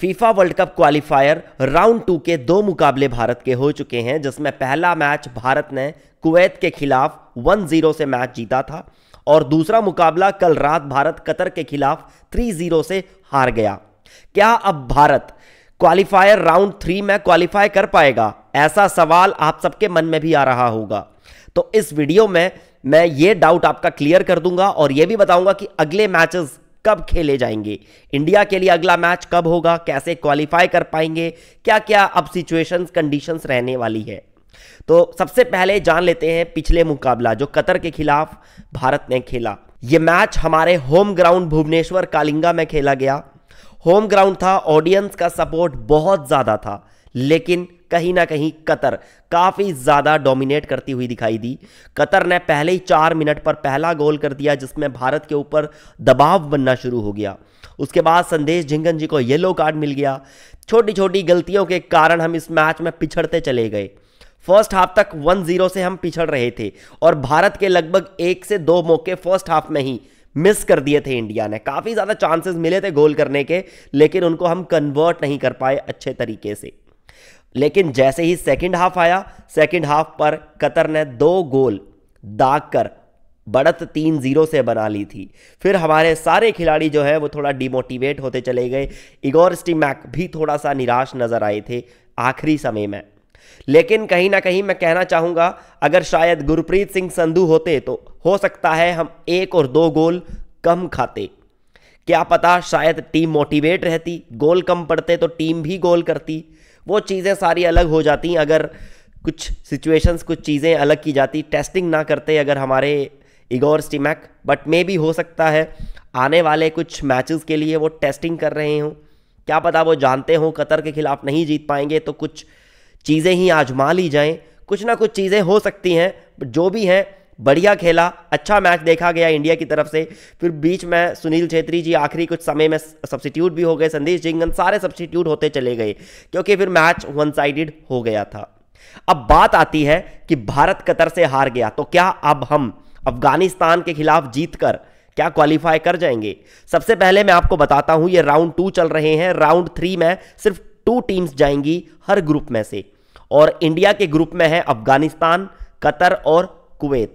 FIFA World Cup qualifier round two के दो मुकाबले भारत के हो चुके हैं जिसमें पहला मैच भारत ने कुवैत के खिलाफ 1-0 से मैच जीता था और दूसरा मुकाबला कल रात भारत कतर के खिलाफ 3-0 से हार गया क्या अब भारत क्वालिफायर राउंड थ्री में क्वालिफाई कर पाएगा ऐसा सवाल आप सबके मन में भी आ रहा होगा तो इस वीडियो में मैं ये डाउट आपका क्लियर कर दूंगा और ये भी बताऊंगा कि अगले मैचेस कब खेले जाएंगे इंडिया के लिए अगला मैच कब होगा कैसे क्वालिफाई कर पाएंगे क्या क्या अब सिचुएशंस कंडीशंस रहने वाली है तो सबसे पहले जान लेते हैं पिछले मुकाबला जो कतर के खिलाफ भारत ने खेला यह मैच हमारे होम ग्राउंड भुवनेश्वर कालिंगा में खेला गया होम ग्राउंड था ऑडियंस का सपोर्ट बहुत ज़्यादा था लेकिन कहीं ना कहीं कतर काफ़ी ज़्यादा डोमिनेट करती हुई दिखाई दी कतर ने पहले ही चार मिनट पर पहला गोल कर दिया जिसमें भारत के ऊपर दबाव बनना शुरू हो गया उसके बाद संदेश झिंगन जी को येलो कार्ड मिल गया छोटी छोटी गलतियों के कारण हम इस मैच में पिछड़ते चले गए फर्स्ट हाफ तक 1-0 से हम पिछड़ रहे थे और भारत के लगभग एक से दो मौके फर्स्ट हाफ में ही मिस कर दिए थे इंडिया ने काफ़ी ज़्यादा चांसेस मिले थे गोल करने के लेकिन उनको हम कन्वर्ट नहीं कर पाए अच्छे तरीके से लेकिन जैसे ही सेकंड हाफ आया सेकंड हाफ पर कतर ने दो गोल दाग कर बढ़त तीन जीरो से बना ली थी फिर हमारे सारे खिलाड़ी जो है वो थोड़ा डिमोटिवेट होते चले गए इगोर स्टीमैक भी थोड़ा सा निराश नज़र आए थे आखिरी समय में लेकिन कहीं ना कहीं मैं कहना चाहूँगा अगर शायद गुरप्रीत सिंह संधु होते तो हो सकता है हम एक और दो गोल कम खाते क्या पता शायद टीम मोटिवेट रहती गोल कम पड़ते तो टीम भी गोल करती वो चीज़ें सारी अलग हो जाती अगर कुछ सिचुएशंस कुछ चीज़ें अलग की जाती टेस्टिंग ना करते अगर हमारे इगोर स्टिमैक बट मे भी हो सकता है आने वाले कुछ मैचेस के लिए वो टेस्टिंग कर रहे हों क्या पता वो जानते हों कतर के ख़िलाफ़ नहीं जीत पाएंगे तो कुछ चीज़ें ही आजमा ली जाएं कुछ ना कुछ चीज़ें हो सकती हैं जो भी हैं बढ़िया खेला अच्छा मैच देखा गया इंडिया की तरफ से फिर बीच में सुनील छेत्री जी आखिरी कुछ समय में सब्सिट्यूट भी हो गए संदेश जिंगन सारे सब्सटीट्यूट होते चले गए क्योंकि फिर मैच वन साइडेड हो गया था अब बात आती है कि भारत कतर से हार गया तो क्या अब हम अफगानिस्तान के खिलाफ जीतकर क्या क्वालिफाई कर जाएंगे सबसे पहले मैं आपको बताता हूं ये राउंड टू चल रहे हैं राउंड थ्री में सिर्फ टू टीम्स जाएंगी हर ग्रुप में से और इंडिया के ग्रुप में है अफगानिस्तान कतर और कुवैत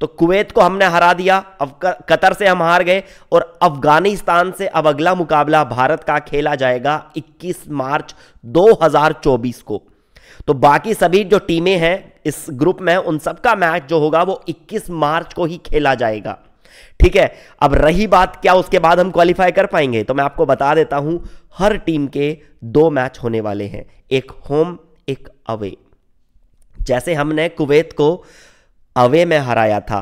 तो कुवैत को हमने हरा दिया अब कतर से हम हार गए और अफगानिस्तान से अब अगला मुकाबला भारत का खेला जाएगा 21 मार्च 2024 को तो बाकी सभी जो टीमें हैं इस ग्रुप में उन सबका मैच जो होगा वो 21 मार्च को ही खेला जाएगा ठीक है अब रही बात क्या उसके बाद हम क्वालिफाई कर पाएंगे तो मैं आपको बता देता हूं हर टीम के दो मैच होने वाले हैं एक होम एक अवे जैसे हमने कुवैत को अवे में हराया था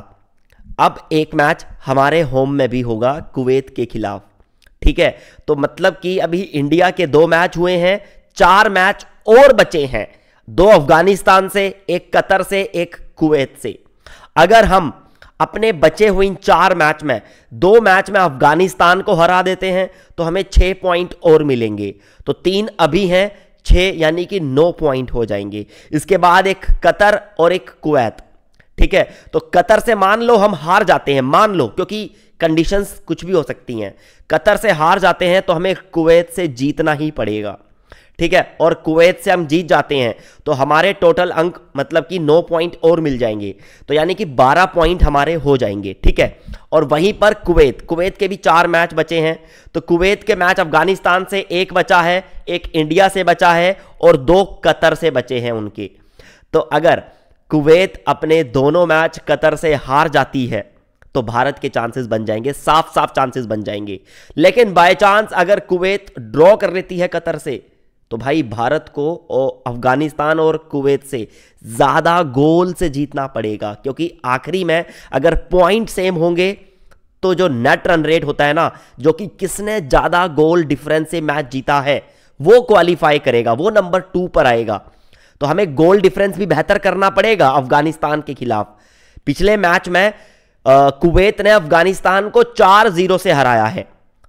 अब एक मैच हमारे होम में भी होगा कुवैत के खिलाफ ठीक है तो मतलब कि अभी इंडिया के दो मैच हुए हैं चार मैच और बचे हैं दो अफगानिस्तान से एक कतर से एक कुवैत से अगर हम अपने बचे हुए इन चार मैच में दो मैच में अफगानिस्तान को हरा देते हैं तो हमें छह पॉइंट और मिलेंगे तो तीन अभी हैं छह यानी कि नौ पॉइंट हो जाएंगे इसके बाद एक कतर और एक कुवैत ठीक है तो कतर से मान लो हम हार जाते हैं मान लो क्योंकि कंडीशंस कुछ भी हो सकती हैं कतर से हार जाते हैं तो हमें कुवैत से जीतना ही पड़ेगा ठीक है और कुवैत से हम जीत जाते हैं तो हमारे टोटल अंक मतलब कि नौ पॉइंट और मिल जाएंगे तो यानी कि बारह पॉइंट हमारे हो जाएंगे ठीक है और वहीं पर कुवैत कुवैत के भी चार मैच बचे हैं तो कुवैत के मैच अफगानिस्तान से एक बचा है एक इंडिया से बचा है और दो कतर से बचे हैं उनके तो अगर कुवैत अपने दोनों मैच कतर से हार जाती है तो भारत के चांसेस बन जाएंगे साफ साफ चांसेस बन जाएंगे लेकिन बाय चांस अगर कुवैत ड्रॉ कर लेती है कतर से तो भाई भारत को अफगानिस्तान और कुवैत से ज़्यादा गोल से जीतना पड़ेगा क्योंकि आखिरी में अगर पॉइंट सेम होंगे तो जो नेट रन रेट होता है ना जो कि किसने ज़्यादा गोल डिफरेंस से मैच जीता है वो क्वालिफाई करेगा वो नंबर टू पर आएगा तो हमें गोल डिफरेंस भी बेहतर करना पड़ेगा अफगानिस्तान के खिलाफ पिछले मैच में कुवैत ने अफगानिस्तान को चार जीरो से हराया है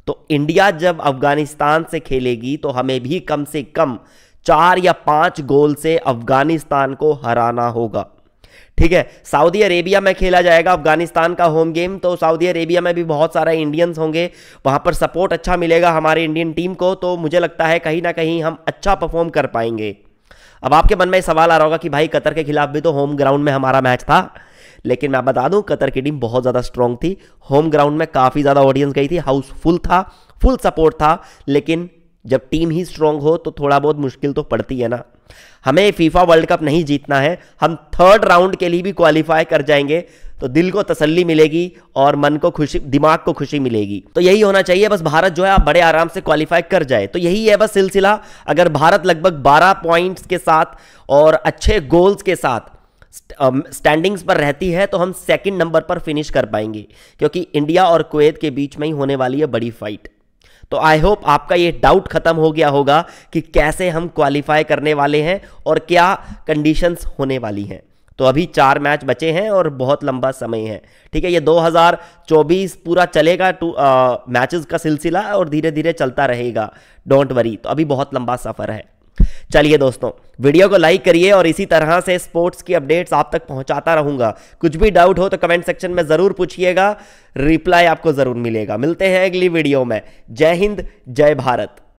तो इंडिया जब अफगानिस्तान से खेलेगी तो हमें भी कम से कम चार या पांच गोल से अफगानिस्तान को हराना होगा ठीक है सऊदी अरेबिया में खेला जाएगा अफगानिस्तान का होम गेम तो सऊदी अरेबिया में भी बहुत सारे इंडियंस होंगे वहां पर सपोर्ट अच्छा मिलेगा हमारे इंडियन टीम को तो मुझे लगता है कहीं ना कहीं हम अच्छा परफॉर्म कर पाएंगे अब आपके मन में सवाल आ रहा होगा कि भाई कतर के खिलाफ भी तो होम ग्राउंड में हमारा मैच था लेकिन मैं बता दूं कतर की टीम बहुत ज़्यादा स्ट्रांग थी होम ग्राउंड में काफ़ी ज़्यादा ऑडियंस गई थी हाउसफुल था फुल सपोर्ट था लेकिन जब टीम ही स्ट्रांग हो तो थोड़ा बहुत मुश्किल तो पड़ती है ना हमें फीफा वर्ल्ड कप नहीं जीतना है हम थर्ड राउंड के लिए भी क्वालिफाई कर जाएंगे तो दिल को तसल्ली मिलेगी और मन को खुशी दिमाग को खुशी मिलेगी तो यही होना चाहिए बस भारत जो है आप बड़े आराम से क्वालिफाई कर जाए तो यही है बस सिलसिला अगर भारत लगभग 12 पॉइंट्स के साथ और अच्छे गोल्स के साथ स्टैंडिंग्स um, पर रहती है तो हम सेकंड नंबर पर फिनिश कर पाएंगे क्योंकि इंडिया और कुवैत के बीच में ही होने वाली है बड़ी फाइट तो आई होप आपका ये डाउट खत्म हो गया होगा कि कैसे हम क्वालिफाई करने वाले हैं और क्या कंडीशंस होने वाली हैं तो अभी चार मैच बचे हैं और बहुत लंबा समय है ठीक है ये 2024 पूरा चलेगा टू मैचेस का सिलसिला और धीरे धीरे चलता रहेगा डोंट वरी तो अभी बहुत लंबा सफ़र है चलिए दोस्तों वीडियो को लाइक करिए और इसी तरह से स्पोर्ट्स की अपडेट्स आप तक पहुंचाता रहूंगा कुछ भी डाउट हो तो कमेंट सेक्शन में ज़रूर पूछिएगा रिप्लाई आपको ज़रूर मिलेगा मिलते हैं अगली वीडियो में जय हिंद जय भारत